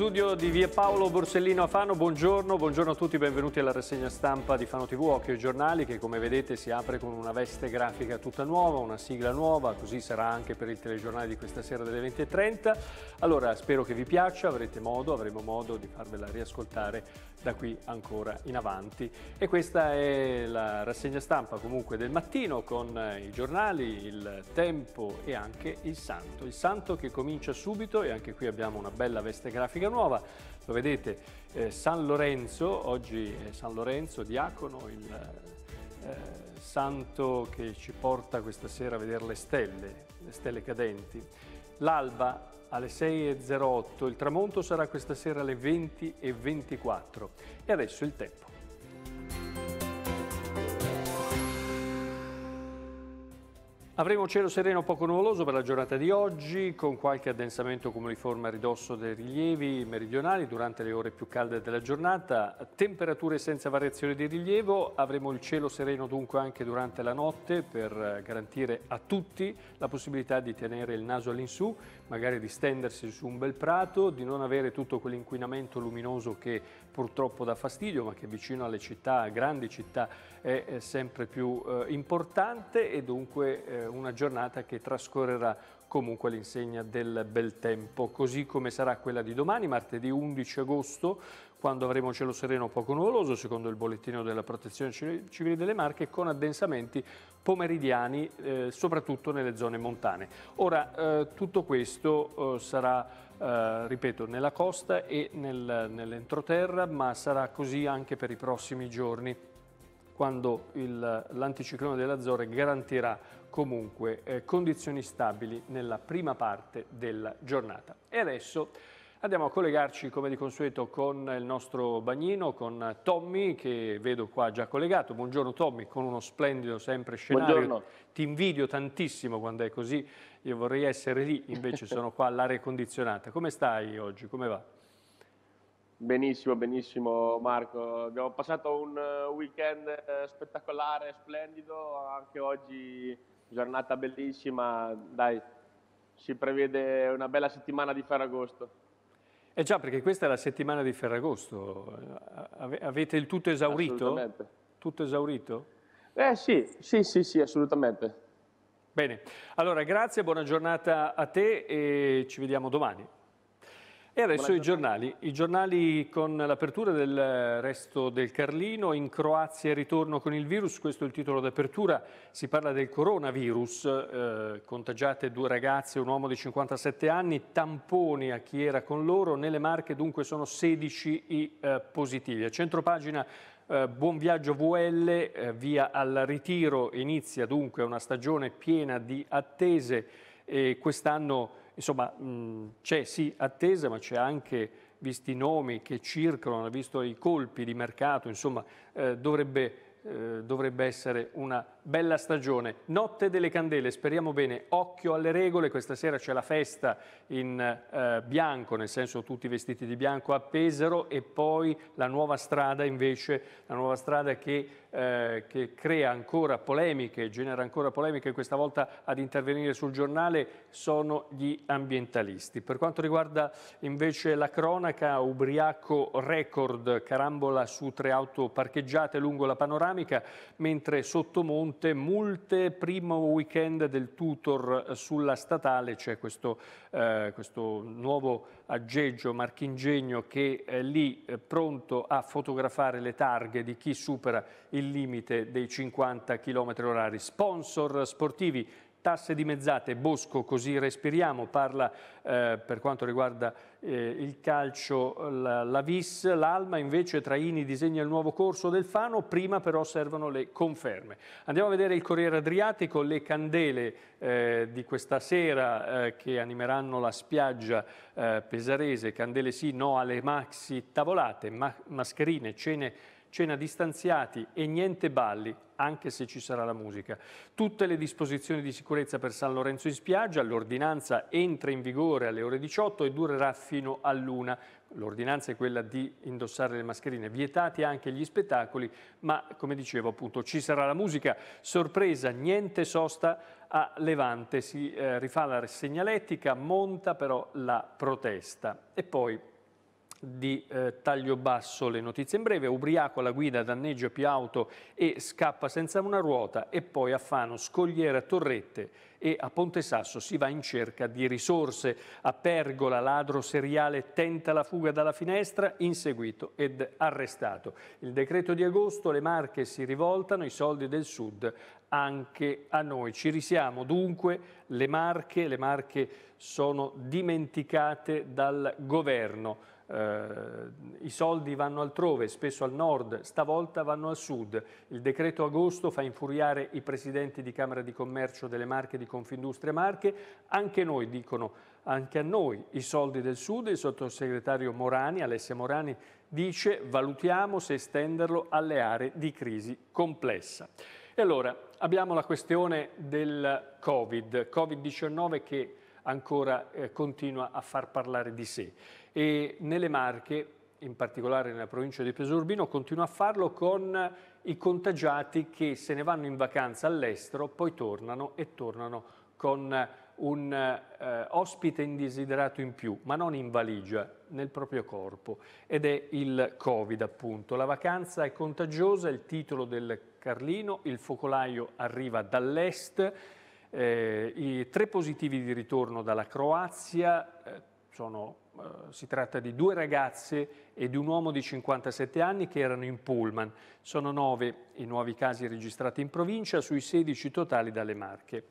studio di Via Paolo Borsellino a Fano, buongiorno, buongiorno a tutti, benvenuti alla rassegna stampa di Fano TV, Occhio ai giornali che come vedete si apre con una veste grafica tutta nuova, una sigla nuova, così sarà anche per il telegiornale di questa sera delle 20.30. Allora spero che vi piaccia, avrete modo, avremo modo di farvela riascoltare da qui ancora in avanti. E questa è la rassegna stampa comunque del mattino con eh, i giornali, il tempo e anche il santo. Il santo che comincia subito e anche qui abbiamo una bella veste grafica nuova, lo vedete, eh, San Lorenzo, oggi è San Lorenzo, diacono, il eh, santo che ci porta questa sera a vedere le stelle, le stelle cadenti. L'alba alle 6.08, il tramonto sarà questa sera alle 20.24 e adesso il tempo. Avremo cielo sereno poco nuvoloso per la giornata di oggi, con qualche addensamento comuniforme a ridosso dei rilievi meridionali durante le ore più calde della giornata, temperature senza variazione di rilievo, avremo il cielo sereno dunque anche durante la notte per garantire a tutti la possibilità di tenere il naso all'insù, magari di stendersi su un bel prato, di non avere tutto quell'inquinamento luminoso che purtroppo dà fastidio, ma che vicino alle città, grandi città, è sempre più eh, importante e dunque eh, una giornata che trascorrerà comunque l'insegna del bel tempo, così come sarà quella di domani, martedì 11 agosto, quando avremo cielo sereno poco nuvoloso, secondo il bollettino della Protezione Civile delle Marche, con addensamenti pomeridiani, eh, soprattutto nelle zone montane. Ora, eh, tutto questo eh, sarà, eh, ripeto, nella costa e nel, nell'entroterra, ma sarà così anche per i prossimi giorni, quando l'anticiclone dell'Azzore garantirà comunque eh, condizioni stabili nella prima parte della giornata. E adesso andiamo a collegarci come di consueto con il nostro bagnino, con Tommy che vedo qua già collegato. Buongiorno Tommy, con uno splendido sempre scenario. Buongiorno. Ti invidio tantissimo quando è così, io vorrei essere lì, invece sono qua all'aria condizionata. Come stai oggi? Come va? Benissimo, benissimo Marco. Abbiamo passato un eh, weekend eh, spettacolare, splendido, anche oggi giornata bellissima, dai, si prevede una bella settimana di Ferragosto. Eh già, perché questa è la settimana di Ferragosto, eh, avete il tutto esaurito? Assolutamente. Tutto esaurito? Eh sì, sì, sì, sì, assolutamente. Bene, allora grazie, buona giornata a te e ci vediamo domani. E adesso i giornali. i giornali, con l'apertura del resto del Carlino, in Croazia ritorno con il virus, questo è il titolo d'apertura, si parla del coronavirus, eh, contagiate due ragazze, un uomo di 57 anni, tamponi a chi era con loro, nelle Marche dunque sono 16 i eh, positivi. A centropagina eh, buon viaggio VL, eh, via al ritiro, inizia dunque una stagione piena di attese e quest'anno Insomma, c'è sì attesa, ma c'è anche, visti i nomi che circolano, visto i colpi di mercato, insomma, eh, dovrebbe, eh, dovrebbe essere una bella stagione. Notte delle candele, speriamo bene, occhio alle regole, questa sera c'è la festa in eh, bianco, nel senso tutti vestiti di bianco a Pesaro e poi la nuova strada invece, la nuova strada che, eh, che crea ancora polemiche, genera ancora polemiche, questa volta ad intervenire sul giornale sono gli ambientalisti. Per quanto riguarda invece la cronaca, ubriaco record, carambola su tre auto parcheggiate lungo la panoramica, mentre sottomondo contenute multe, primo weekend del tutor eh, sulla statale, c'è questo, eh, questo, nuovo aggeggio marchingegno che è eh, lì è eh, pronto a fotografare le targhe di chi supera il limite dei 50 km orari. Sponsor sportivi tasse dimezzate, Bosco così respiriamo, parla eh, per quanto riguarda eh, il calcio la, la VIS, l'Alma, invece Traini disegna il nuovo corso del Fano, prima però servono le conferme. Andiamo a vedere il Corriere Adriatico, le candele eh, di questa sera eh, che animeranno la spiaggia eh, pesarese, candele sì, no alle maxi tavolate, ma mascherine, cene cena distanziati e niente balli, anche se ci sarà la musica. Tutte le disposizioni di sicurezza per San Lorenzo in spiaggia, l'ordinanza entra in vigore alle ore 18 e durerà fino all'una. L'ordinanza è quella di indossare le mascherine, vietati anche gli spettacoli, ma come dicevo appunto ci sarà la musica. Sorpresa, niente sosta a Levante, si eh, rifà la segnalettica, monta però la protesta. E poi di eh, taglio basso le notizie in breve, ubriaco alla guida, danneggia più auto e scappa senza una ruota e poi a Fano, Scogliera, Torrette e a Ponte Sasso si va in cerca di risorse. A Pergola ladro seriale tenta la fuga dalla finestra, inseguito ed arrestato. Il decreto di agosto, le marche si rivoltano, i soldi del sud anche a noi. Ci risiamo dunque le marche, le marche sono dimenticate dal governo eh, i soldi vanno altrove, spesso al nord, stavolta vanno al sud. Il decreto agosto fa infuriare i presidenti di Camera di Commercio delle Marche di Confindustria Marche, anche noi dicono, anche a noi i soldi del sud, il sottosegretario Morani, Alessia Morani, dice valutiamo se estenderlo alle aree di crisi complessa. E allora abbiamo la questione del Covid, Covid-19 che ancora eh, continua a far parlare di sé e nelle Marche, in particolare nella provincia di Urbino, continua a farlo con i contagiati che se ne vanno in vacanza all'estero, poi tornano e tornano con un eh, ospite indesiderato in più, ma non in valigia, nel proprio corpo. Ed è il Covid, appunto. La vacanza è contagiosa, è il titolo del Carlino, il focolaio arriva dall'est, eh, i tre positivi di ritorno dalla Croazia, eh, sono eh, si tratta di due ragazze e di un uomo di 57 anni che erano in pullman. Sono nove i nuovi casi registrati in provincia sui 16 totali dalle Marche.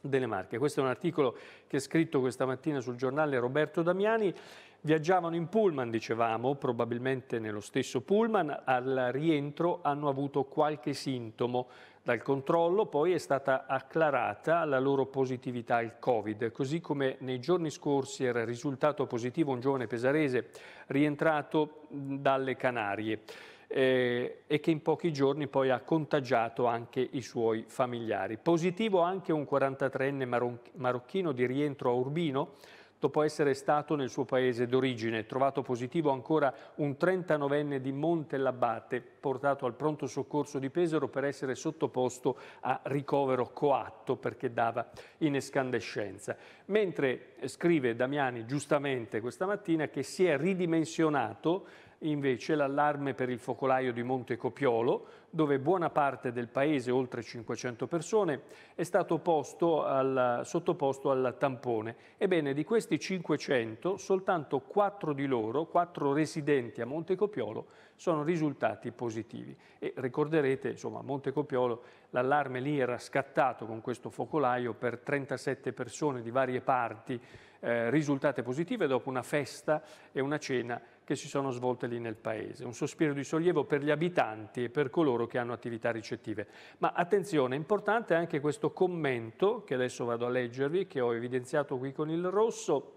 Delle Marche. Questo è un articolo che è scritto questa mattina sul giornale Roberto Damiani. Viaggiavano in pullman, dicevamo, probabilmente nello stesso pullman, al rientro hanno avuto qualche sintomo dal controllo poi è stata acclarata la loro positività al Covid, così come nei giorni scorsi era risultato positivo un giovane pesarese rientrato dalle Canarie eh, e che in pochi giorni poi ha contagiato anche i suoi familiari. Familiari. Positivo anche un 43enne marocchino di rientro a Urbino dopo essere stato nel suo paese d'origine, trovato positivo ancora un 39enne di Montellabate, portato al pronto soccorso di Pesaro per essere sottoposto a ricovero coatto perché dava in escandescenza. Mentre scrive Damiani giustamente questa mattina che si è ridimensionato invece l'allarme per il focolaio di Monte Copiolo, dove buona parte del paese, oltre 500 persone, è stato al, sottoposto al tampone. Ebbene, di questi 500, soltanto 4 di loro, 4 residenti a Monte Copiolo, sono risultati positivi. E ricorderete, insomma, a Monte Copiolo l'allarme lì era scattato con questo focolaio per 37 persone di varie parti, eh, risultate positive dopo una festa e una cena che si sono svolte lì nel paese. Un sospiro di sollievo per gli abitanti e per coloro che hanno attività ricettive. Ma attenzione, importante anche questo commento, che adesso vado a leggervi, che ho evidenziato qui con il rosso,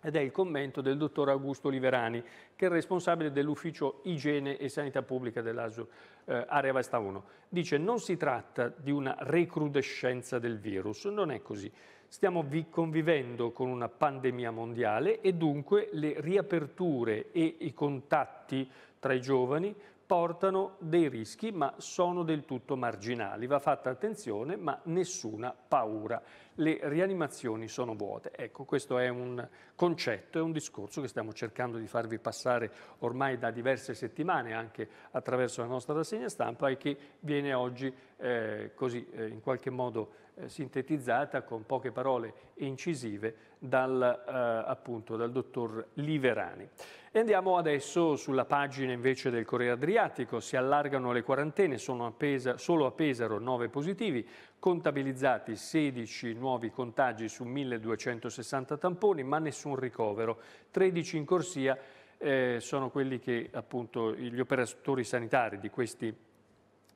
ed è il commento del dottor Augusto Liverani, che è responsabile dell'ufficio igiene e sanità pubblica dell'ASUR eh, Area Vasta 1. Dice non si tratta di una recrudescenza del virus, non è così. Stiamo convivendo con una pandemia mondiale e dunque le riaperture e i contatti tra i giovani portano dei rischi ma sono del tutto marginali. Va fatta attenzione ma nessuna paura. Le rianimazioni sono vuote. Ecco, questo è un concetto, è un discorso che stiamo cercando di farvi passare ormai da diverse settimane anche attraverso la nostra rassegna stampa e che viene oggi eh, così eh, in qualche modo eh, sintetizzata con poche parole incisive dal, eh, appunto, dal dottor Liverani. E andiamo adesso sulla pagina invece del Corriere Adriatico, si allargano le quarantene, sono a Pesa, solo a Pesaro 9 positivi, contabilizzati 16 nuovi contagi su 1260 tamponi, ma nessun ricovero, 13 in corsia eh, sono quelli che appunto gli operatori sanitari di questi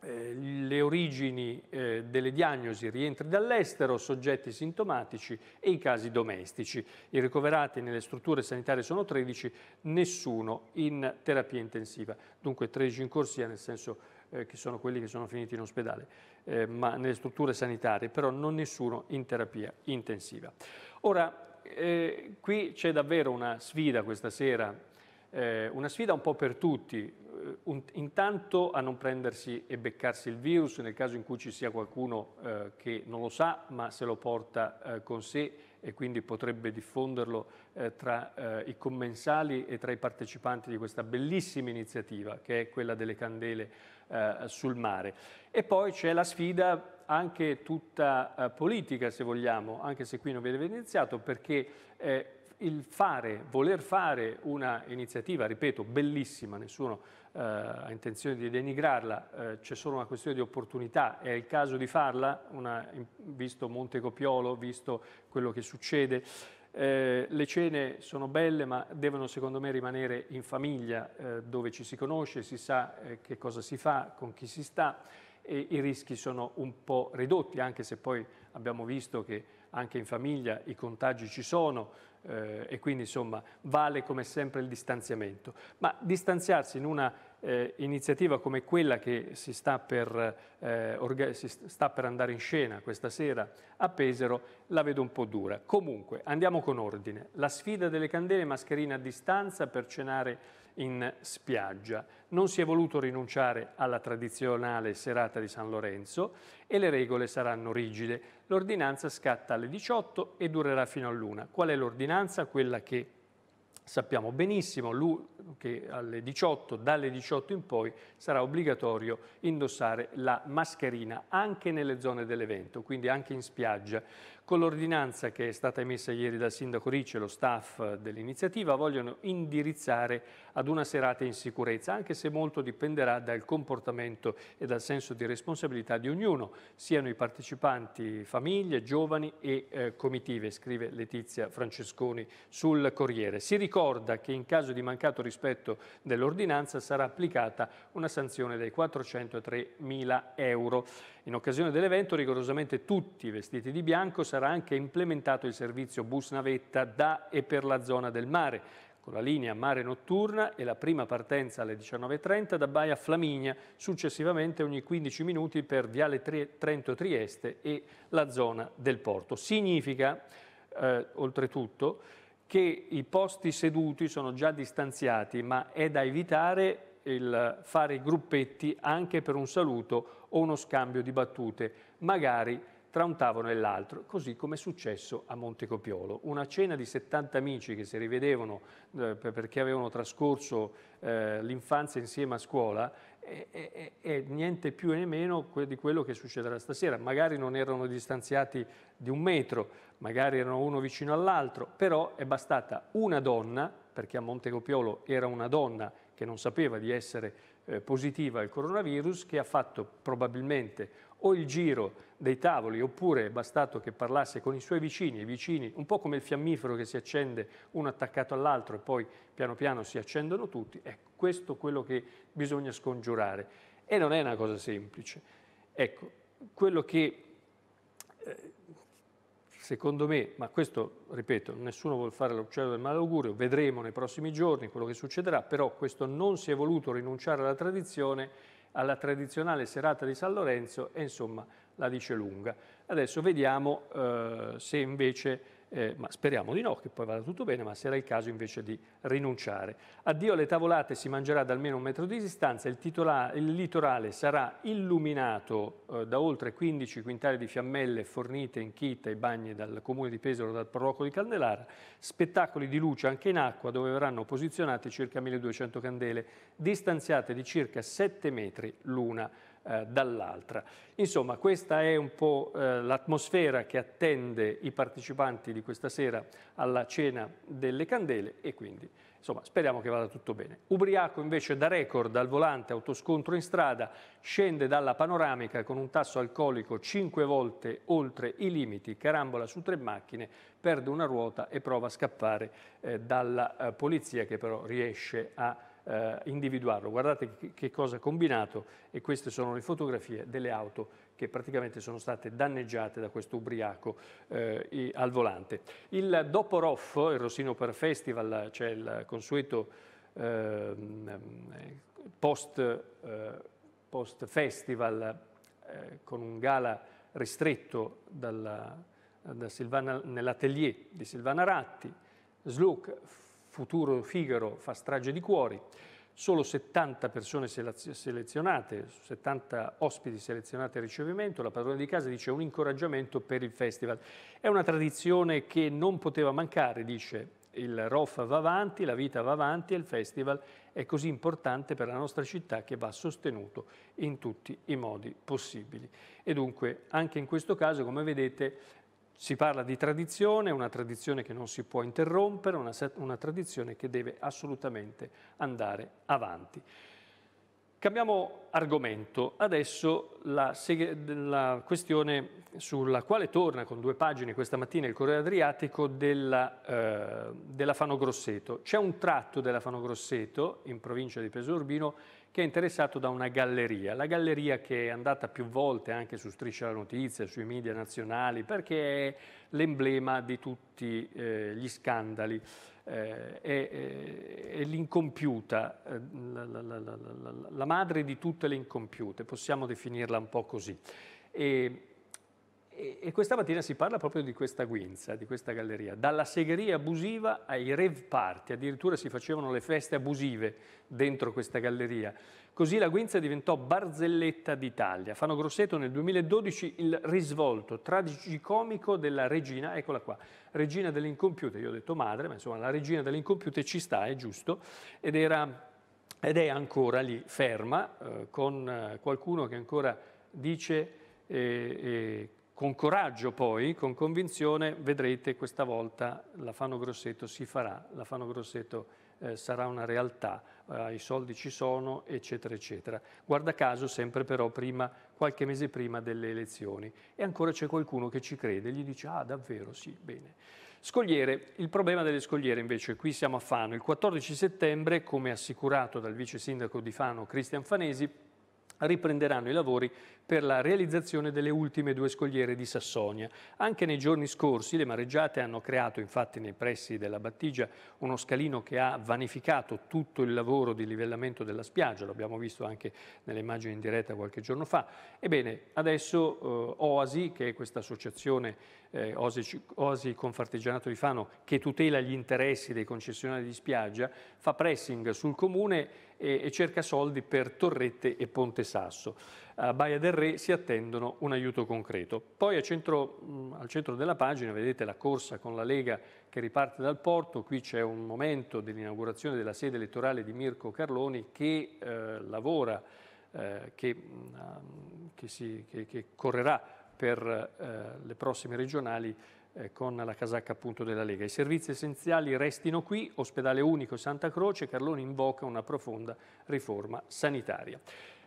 eh, le origini eh, delle diagnosi, rientri dall'estero, soggetti sintomatici e i casi domestici. I ricoverati nelle strutture sanitarie sono 13, nessuno in terapia intensiva, dunque 13 in corsia nel senso eh, che sono quelli che sono finiti in ospedale, eh, ma nelle strutture sanitarie, però non nessuno in terapia intensiva. Ora, eh, qui c'è davvero una sfida questa sera, una sfida un po' per tutti, eh, un, intanto a non prendersi e beccarsi il virus nel caso in cui ci sia qualcuno eh, che non lo sa ma se lo porta eh, con sé e quindi potrebbe diffonderlo eh, tra eh, i commensali e tra i partecipanti di questa bellissima iniziativa che è quella delle candele eh, sul mare. E poi c'è la sfida anche tutta politica se vogliamo, anche se qui non viene evidenziato perché il fare, voler fare una iniziativa, ripeto, bellissima, nessuno eh, ha intenzione di denigrarla, eh, c'è solo una questione di opportunità, è il caso di farla, una, visto Montecopiolo, visto quello che succede. Eh, le cene sono belle ma devono secondo me rimanere in famiglia eh, dove ci si conosce, si sa eh, che cosa si fa, con chi si sta e i rischi sono un po' ridotti anche se poi abbiamo visto che anche in famiglia i contagi ci sono, eh, e quindi insomma vale come sempre il distanziamento. Ma distanziarsi in una eh, iniziativa come quella che si sta, per, eh, si sta per andare in scena questa sera a Pesero la vedo un po' dura. Comunque andiamo con ordine. La sfida delle candele mascherina a distanza per cenare in spiaggia. Non si è voluto rinunciare alla tradizionale serata di San Lorenzo e le regole saranno rigide. L'ordinanza scatta alle 18 e durerà fino all'una. Qual è l'ordinanza? Quella che sappiamo benissimo che 18, dalle 18 in poi sarà obbligatorio indossare la mascherina anche nelle zone dell'evento, quindi anche in spiaggia. Con l'ordinanza che è stata emessa ieri dal sindaco Ricci e lo staff dell'iniziativa vogliono indirizzare ad una serata in sicurezza, anche se molto dipenderà dal comportamento e dal senso di responsabilità di ognuno, siano i partecipanti famiglie, giovani e eh, comitive, scrive Letizia Francesconi sul Corriere. Si ricorda che in caso di mancato rispetto dell'ordinanza sarà applicata una sanzione dai 403.000 euro. In occasione dell'evento, rigorosamente tutti vestiti di bianco, sarà anche implementato il servizio bus navetta da e per la zona del mare, con la linea Mare Notturna e la prima partenza alle 19.30 da Baia Flaminia, successivamente ogni 15 minuti per Viale Trento Trieste e la zona del porto. Significa, eh, oltretutto, che i posti seduti sono già distanziati, ma è da evitare il fare i gruppetti anche per un saluto o uno scambio di battute, magari tra un tavolo e l'altro, così come è successo a Montecopiolo. Una cena di 70 amici che si rivedevano eh, perché avevano trascorso eh, l'infanzia insieme a scuola è, niente più e meno di quello che succederà stasera. Magari non erano distanziati di un metro, magari erano uno vicino all'altro, però è bastata una donna, perché a Montecopiolo era una donna che non sapeva di essere eh, positiva al coronavirus che ha fatto probabilmente o il giro dei tavoli oppure è bastato che parlasse con i suoi vicini, i vicini un po' come il fiammifero che si accende uno attaccato all'altro e poi piano piano si accendono tutti, ecco questo è quello che bisogna scongiurare e non è una cosa semplice. Ecco, quello che eh, secondo me, ma questo, ripeto, nessuno vuole fare l'uccello del malaugurio, vedremo nei prossimi giorni quello che succederà, però questo non si è voluto rinunciare alla tradizione, alla tradizionale serata di San Lorenzo e insomma la dice lunga. Adesso vediamo eh, se invece eh, ma speriamo di no, che poi vada tutto bene, ma sarà il caso invece di rinunciare. Addio alle tavolate, si mangerà da almeno un metro di distanza, il, titola, il litorale sarà illuminato eh, da oltre 15 quintali di fiammelle fornite in kit ai bagni dal comune di Pesaro dal parroco di Candelara, spettacoli di luce anche in acqua dove verranno posizionate circa 1200 candele, distanziate di circa 7 metri l'una eh, dall'altra. Insomma, questa è un po' eh, l'atmosfera che attende i partecipanti di questa sera alla cena delle candele e quindi insomma, speriamo che vada tutto bene. Ubriaco invece da record al volante, autoscontro in strada, scende dalla panoramica con un tasso alcolico 5 volte oltre i limiti, carambola su tre macchine, perde una ruota e prova a scappare eh, dalla eh, polizia che però riesce a eh, individuarlo. Guardate che cosa ha combinato e queste sono le fotografie delle auto che praticamente sono state danneggiate da questo ubriaco eh, al volante. Il dopo Roff, il Rossino per Festival, c'è cioè il consueto ehm, eh, post, post, festival eh, con un gala ristretto dalla, da Silvana, nell'atelier di Silvana Ratti, Sluk Futuro Figaro fa strage di cuori, solo 70 persone selezionate, 70 ospiti selezionati al ricevimento, la padrona di casa dice un incoraggiamento per il festival. È una tradizione che non poteva mancare, dice il ROF va avanti, la vita va avanti e il festival è così importante per la nostra città che va sostenuto in tutti i modi possibili. E dunque anche in questo caso, come vedete, si parla di tradizione, una tradizione che non si può interrompere, una, una tradizione che deve assolutamente andare avanti. Cambiamo argomento, adesso la, la, questione sulla quale torna con due pagine questa mattina il Corriere Adriatico della, eh, della Fano Grosseto. C'è un tratto della Fano Grosseto in provincia di Peso Urbino che è interessato da una galleria, la galleria che è andata più volte anche su Striscia la Notizia, sui media nazionali, perché è l'emblema di tutti eh, gli scandali, eh, è, eh, è l'incompiuta, eh, la, la, la, la, madre di tutte le incompiute, possiamo definirla un po' così. E, e, e questa mattina si parla proprio di questa guinza, di questa galleria, dalla segheria abusiva ai rave party, addirittura si facevano le feste abusive dentro questa galleria. Così la Guinza diventò barzelletta d'Italia. Fanno Grosseto nel 2012 il risvolto tragicomico della regina, eccola qua, regina dell'incompiute, io ho detto madre, ma insomma la regina dell'incompiute ci sta, è giusto, ed, era, ed è ancora lì ferma eh, con eh, qualcuno che ancora dice eh, eh con coraggio poi, con convinzione, vedrete questa volta la Fano Grosseto si farà, la Fano Grosseto eh, sarà una realtà, eh, i soldi ci sono, eccetera, eccetera. Guarda caso sempre però prima, qualche mese prima delle elezioni e ancora c'è qualcuno che ci crede, gli dice ah davvero sì, bene. Scogliere, il problema delle scogliere invece, qui siamo a Fano, il 14 settembre, come assicurato dal vice sindaco di Fano Cristian Fanesi, riprenderanno i lavori per la realizzazione delle ultime due scogliere di Sassonia. Anche nei giorni scorsi le mareggiate hanno creato infatti nei pressi della Battigia uno scalino che ha vanificato tutto il lavoro di livellamento della spiaggia, l'abbiamo visto anche nelle immagini in diretta qualche giorno fa. Ebbene, adesso eh, Oasi, che è questa associazione eh, Osi, Osi Confartigianato di Fano, che tutela gli interessi dei concessionari di spiaggia, fa pressing sul comune e, e cerca soldi per Torrette e Ponte Sasso. A Baia del Re si attendono un aiuto concreto. Poi centro, mh, mm, al centro della pagina vedete la corsa con la Lega che riparte dal porto, qui c'è un momento dell'inaugurazione della sede elettorale di Mirko Carloni che eh, lavora, eh, che, mh, mm, che, si, che, che correrà per eh, le prossime regionali eh, con la casacca appunto della Lega. I servizi essenziali restino qui, ospedale unico Santa Croce, Carloni invoca una profonda riforma sanitaria.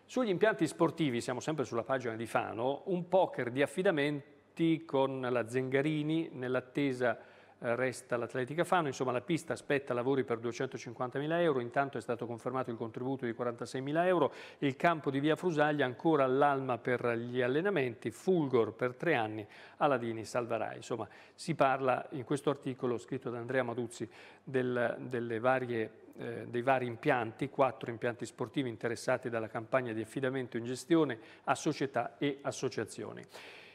Sugli impianti sportivi, siamo sempre sulla pagina di Fano, un poker di affidamenti con la Zengarini nell'attesa resta l'Atletica Fano, insomma la pista aspetta lavori per 250.000 euro, intanto è stato confermato il contributo di 46.000 euro, il campo di Via Frusaglia ancora all'Alma per gli allenamenti, Fulgor per tre anni, Aladini salverà. Insomma si parla in questo articolo scritto da Andrea Maduzzi del, varie, eh, dei vari impianti, quattro impianti sportivi interessati dalla campagna di affidamento in gestione a società e associazioni.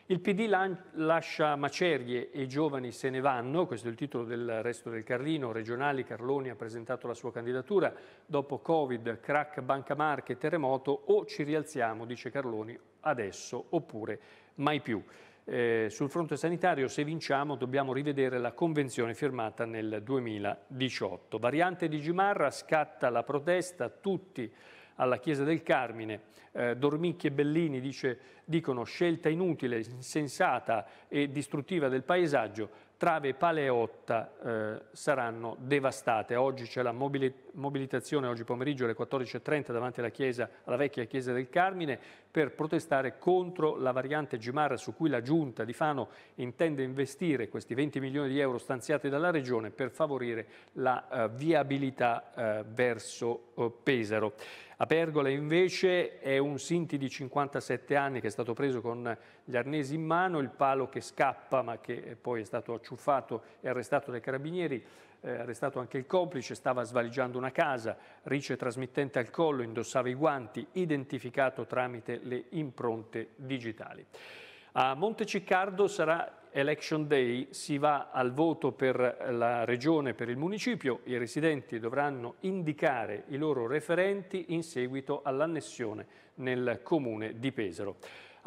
Il PD lascia macerie e i giovani se ne vanno, questo è il titolo del Resto del Carlino, regionali Carloni ha presentato la sua candidatura, dopo Covid, crack Banca Marche, terremoto o ci rialziamo, dice Carloni, adesso oppure mai più. Eh, sul fronte sanitario, se vinciamo, dobbiamo rivedere la convenzione firmata nel 2018. Variante di Gimarra, scatta la protesta, tutti alla Chiesa del Carmine, eh, Dormicchi e Bellini dice, dicono scelta inutile, insensata e distruttiva del paesaggio, Trave Paleotta eh, saranno devastate. Oggi c'è la mobilitazione, oggi pomeriggio alle 14.30 davanti alla, chiesa, alla vecchia chiesa del Carmine per protestare contro la variante Gimar su cui la giunta di Fano intende investire questi 20 milioni di euro stanziati dalla regione per favorire la eh, viabilità eh, verso eh, Pesaro. A Pergola invece è un Sinti di 57 anni che è stato preso con gli arnesi in mano, il palo che scappa ma che poi è stato acciuffato e arrestato dai carabinieri, eh, arrestato anche il complice, stava svaligiando una casa, rice trasmittente al collo, indossava i guanti, identificato tramite le impronte digitali. A Monteciccardo sarà Election Day si va al voto per la regione, per il municipio, i residenti dovranno indicare i loro referenti in seguito all'annessione nel comune di Pesaro.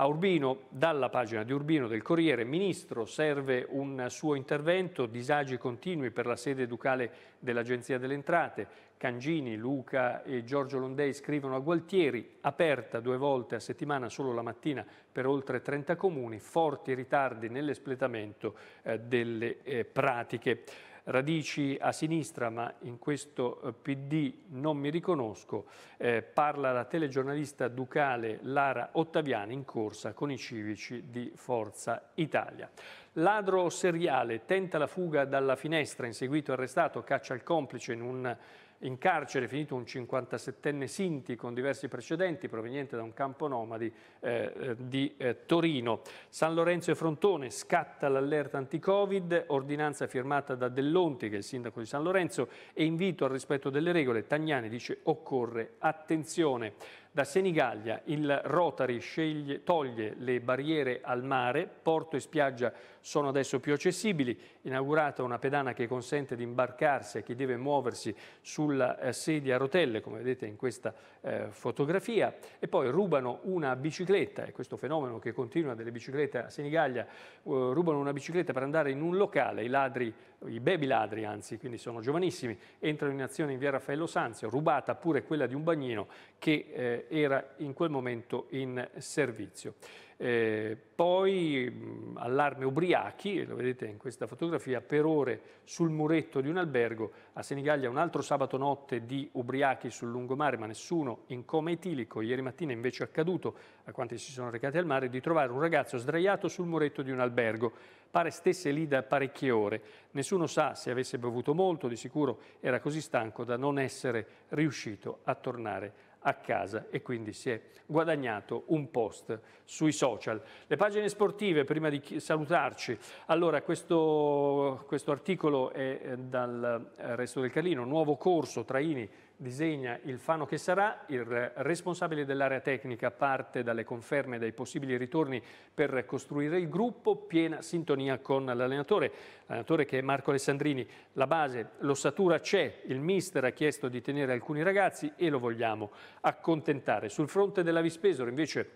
A Urbino, dalla pagina di Urbino del Corriere, Ministro, serve un suo intervento, disagi continui per la sede educale dell'Agenzia delle Entrate, Cangini, Luca e Giorgio Londei scrivono a Gualtieri, aperta due volte a settimana solo la mattina per oltre 30 comuni, forti ritardi nell'espletamento eh, delle eh, pratiche radici a sinistra, ma in questo eh, PD non mi riconosco, eh, parla la telegiornalista ducale Lara Ottaviani in corsa con i civici di Forza Italia. Ladro seriale tenta la fuga dalla finestra, inseguito e arrestato, caccia il complice in un in carcere finito un 57enne Sinti con diversi precedenti proveniente da un campo nomadi eh, eh, di eh, Torino. San Lorenzo e Frontone scatta l'allerta anti-Covid, ordinanza firmata da Dell'Onti che è il sindaco di San Lorenzo e invito al rispetto delle regole. Tagnani dice occorre attenzione. Da Senigallia il Rotary sceglie, toglie le barriere al mare, porto e spiaggia sono adesso più accessibili. Inaugurata una pedana che consente di imbarcarsi a chi deve muoversi sulla eh, sedia a rotelle, come vedete in questa eh, fotografia. E poi rubano una bicicletta, è questo fenomeno che continua delle biciclette a Senigallia, eh, rubano una bicicletta per andare in un locale, i ladri, i baby ladri anzi, quindi sono giovanissimi, entrano in azione in via Raffaello Sanzio, rubata pure quella di un bagnino che eh, era in quel momento in servizio. Eh, poi mh, allarme ubriachi, lo vedete in questa fotografia, per ore sul muretto di un albergo. A Senigallia un altro sabato notte di ubriachi sul lungomare, ma nessuno in coma etilico. Ieri mattina invece è accaduto, a quanti si sono recati al mare, di trovare un ragazzo sdraiato sul muretto di un albergo. Pare stesse lì da parecchie ore. Nessuno sa se avesse bevuto molto, di sicuro era così stanco da non essere riuscito a tornare a casa e quindi si è guadagnato un post sui social. Le pagine sportive, prima di salutarci, allora questo, questo articolo è eh, dal eh, Resto del Carlino, nuovo corso Traini disegna il fano che sarà, il responsabile dell'area tecnica parte dalle conferme dei possibili ritorni per costruire il gruppo, piena sintonia con l'allenatore, l'allenatore che è Marco Alessandrini. La base, l'ossatura c'è, il mister ha chiesto di tenere alcuni ragazzi e lo vogliamo accontentare. Sul fronte della Vispesoro invece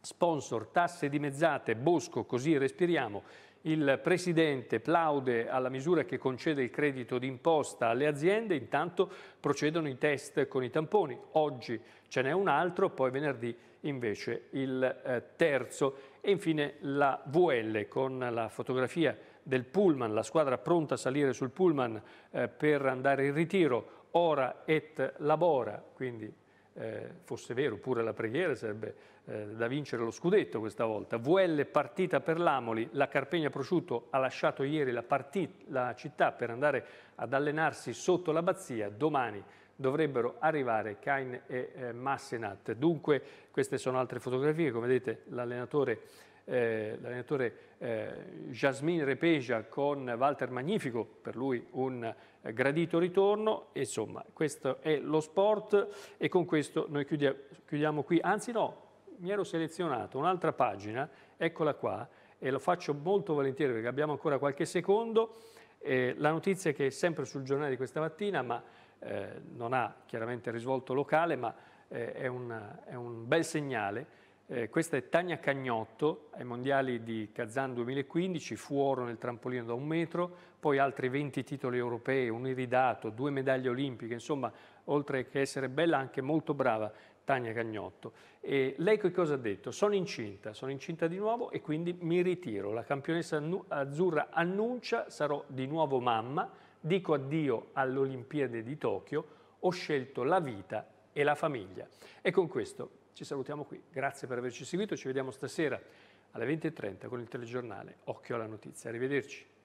sponsor, tasse dimezzate, Bosco, così respiriamo, il Presidente plaude alla misura che concede il credito d'imposta alle aziende, intanto procedono i test con i tamponi. Oggi ce n'è un altro, poi venerdì invece il eh, terzo. E infine la VL con la fotografia del pullman, la squadra pronta a salire sul pullman eh, per andare in ritiro, ora et labora, quindi eh, fosse vero pure la preghiera sarebbe eh, da vincere lo scudetto questa volta. VL partita per l'Amoli, la Carpegna Prosciutto ha lasciato ieri la, la città per andare ad allenarsi sotto l'abbazia, domani dovrebbero arrivare Cain e eh, Massenat. Dunque queste sono altre fotografie, come vedete l'allenatore eh, l'allenatore eh, Jasmine Repeja con Walter Magnifico, per lui un eh, gradito ritorno, insomma questo è lo sport e con questo noi chiudia, chiudiamo qui, anzi no, mi ero selezionato un'altra pagina, eccola qua, e lo faccio molto volentieri perché abbiamo ancora qualche secondo. Eh, la notizia che è sempre sul giornale di questa mattina, ma eh, non ha chiaramente risvolto locale, ma eh, è, una, è, un bel segnale. Eh, questa è Tania Cagnotto, ai mondiali di Kazan 2015, fuoro nel trampolino da un metro, poi altri 20 titoli europei, un iridato, due medaglie olimpiche, insomma, oltre che essere bella, anche molto brava Tania Cagnotto. E lei che cosa ha detto? Sono incinta, sono incinta di nuovo e quindi mi ritiro. La campionessa azzurra annuncia, sarò di nuovo mamma, dico addio all'Olimpiade di Tokyo, ho scelto la vita e la famiglia. E con questo ci salutiamo qui. Grazie per averci seguito, ci vediamo stasera alle 20.30 con il telegiornale Occhio alla Notizia. Arrivederci.